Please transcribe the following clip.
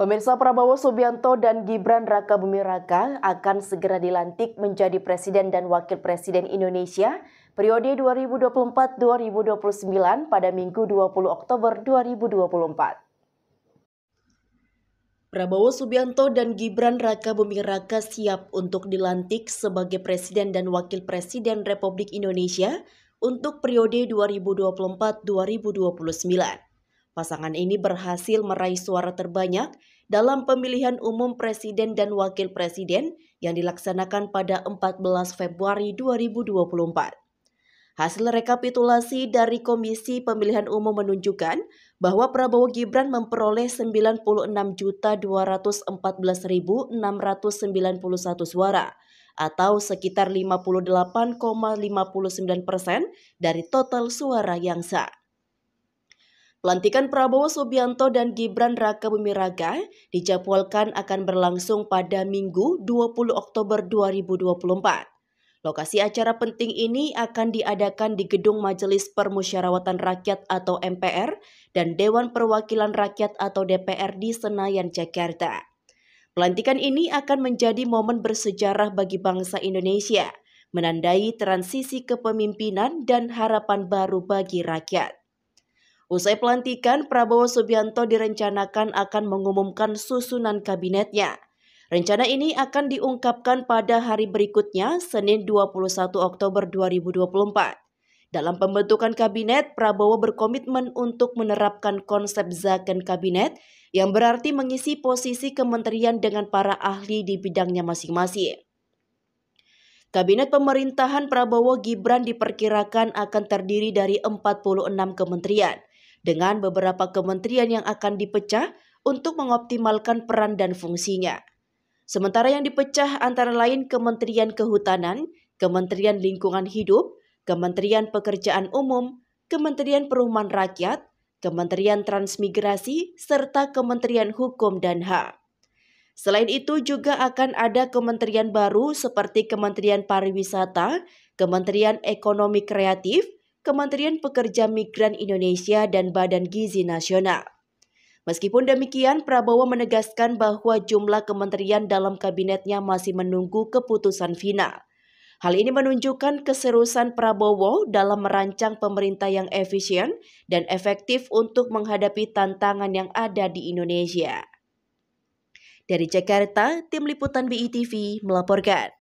Pemirsa Prabowo Subianto dan Gibran Raka Bumi Raka akan segera dilantik menjadi Presiden dan Wakil Presiden Indonesia periode 2024-2029 pada Minggu 20 Oktober 2024. Prabowo Subianto dan Gibran Raka Bumi Raka siap untuk dilantik sebagai Presiden dan Wakil Presiden Republik Indonesia untuk periode 2024-2029. Pasangan ini berhasil meraih suara terbanyak dalam pemilihan umum presiden dan wakil presiden yang dilaksanakan pada 14 Februari 2024. Hasil rekapitulasi dari Komisi Pemilihan Umum menunjukkan bahwa Prabowo Gibran memperoleh 96.214.691 suara atau sekitar 58,59 persen dari total suara yang sah. Pelantikan Prabowo Subianto dan Gibran Raka Bumiraga Raka dijadwalkan akan berlangsung pada Minggu 20 Oktober 2024. Lokasi acara penting ini akan diadakan di Gedung Majelis Permusyawaratan Rakyat atau MPR dan Dewan Perwakilan Rakyat atau DPR di Senayan, Jakarta. Pelantikan ini akan menjadi momen bersejarah bagi bangsa Indonesia, menandai transisi kepemimpinan dan harapan baru bagi rakyat. Usai pelantikan, Prabowo Subianto direncanakan akan mengumumkan susunan kabinetnya. Rencana ini akan diungkapkan pada hari berikutnya, Senin 21 Oktober 2024. Dalam pembentukan kabinet, Prabowo berkomitmen untuk menerapkan konsep zaken kabinet yang berarti mengisi posisi kementerian dengan para ahli di bidangnya masing-masing. Kabinet pemerintahan Prabowo Gibran diperkirakan akan terdiri dari 46 kementerian dengan beberapa kementerian yang akan dipecah untuk mengoptimalkan peran dan fungsinya. Sementara yang dipecah antara lain Kementerian Kehutanan, Kementerian Lingkungan Hidup, Kementerian Pekerjaan Umum, Kementerian Perumahan Rakyat, Kementerian Transmigrasi, serta Kementerian Hukum dan HAM. Selain itu juga akan ada kementerian baru seperti Kementerian Pariwisata, Kementerian Ekonomi Kreatif, Kementerian Pekerja Migran Indonesia dan Badan Gizi Nasional. Meskipun demikian, Prabowo menegaskan bahwa jumlah kementerian dalam kabinetnya masih menunggu keputusan final. Hal ini menunjukkan keseriusan Prabowo dalam merancang pemerintah yang efisien dan efektif untuk menghadapi tantangan yang ada di Indonesia. Dari Jakarta, tim liputan BITV melaporkan.